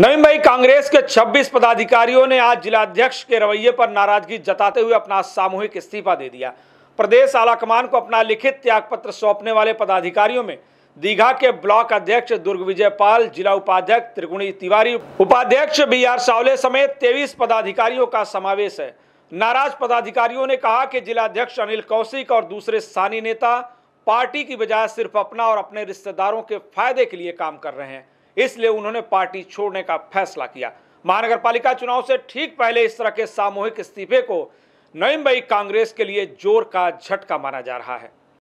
नवी मुंबई कांग्रेस के 26 पदाधिकारियों ने आज जिलाध्यक्ष के रवैये पर नाराजगी जताते हुए अपना सामूहिक इस्तीफा दे दिया प्रदेश आलाकमान को अपना लिखित त्यागपत्र सौंपने वाले पदाधिकारियों में दीघा के ब्लॉक अध्यक्ष दुर्ग विजय पाल जिला उपाध्यक्ष त्रिगुणी तिवारी उपाध्यक्ष बी आर सावले समेत तेईस पदाधिकारियों का समावेश है नाराज पदाधिकारियों ने कहा कि जिलाध्यक्ष अनिल कौशिक और दूसरे स्थानीय नेता पार्टी की बजाय सिर्फ अपना और अपने रिश्तेदारों के फायदे के लिए काम कर रहे हैं इसलिए उन्होंने पार्टी छोड़ने का फैसला किया पालिका चुनाव से ठीक पहले इस तरह के सामूहिक इस्तीफे को नईम्बई कांग्रेस के लिए जोर का झटका माना जा रहा है